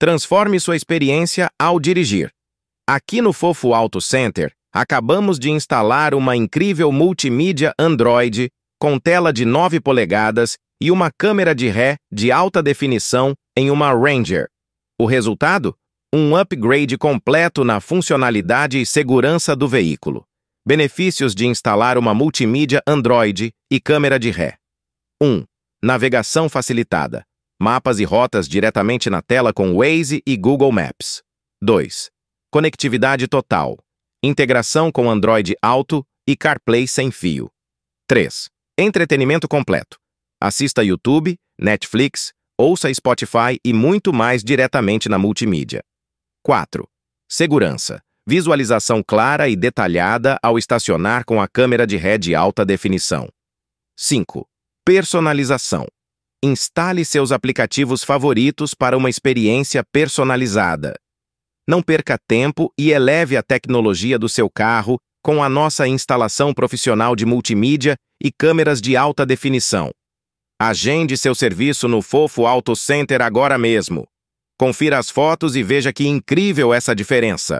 Transforme sua experiência ao dirigir. Aqui no Fofo Auto Center, acabamos de instalar uma incrível multimídia Android com tela de 9 polegadas e uma câmera de ré de alta definição em uma Ranger. O resultado? Um upgrade completo na funcionalidade e segurança do veículo. Benefícios de instalar uma multimídia Android e câmera de ré. 1. Navegação facilitada mapas e rotas diretamente na tela com Waze e Google Maps. 2. Conectividade total. Integração com Android Auto e CarPlay sem fio. 3. Entretenimento completo. Assista YouTube, Netflix, ouça Spotify e muito mais diretamente na multimídia. 4. Segurança. Visualização clara e detalhada ao estacionar com a câmera de rede alta definição. 5. Personalização. Instale seus aplicativos favoritos para uma experiência personalizada. Não perca tempo e eleve a tecnologia do seu carro com a nossa instalação profissional de multimídia e câmeras de alta definição. Agende seu serviço no Fofo Auto Center agora mesmo. Confira as fotos e veja que incrível essa diferença.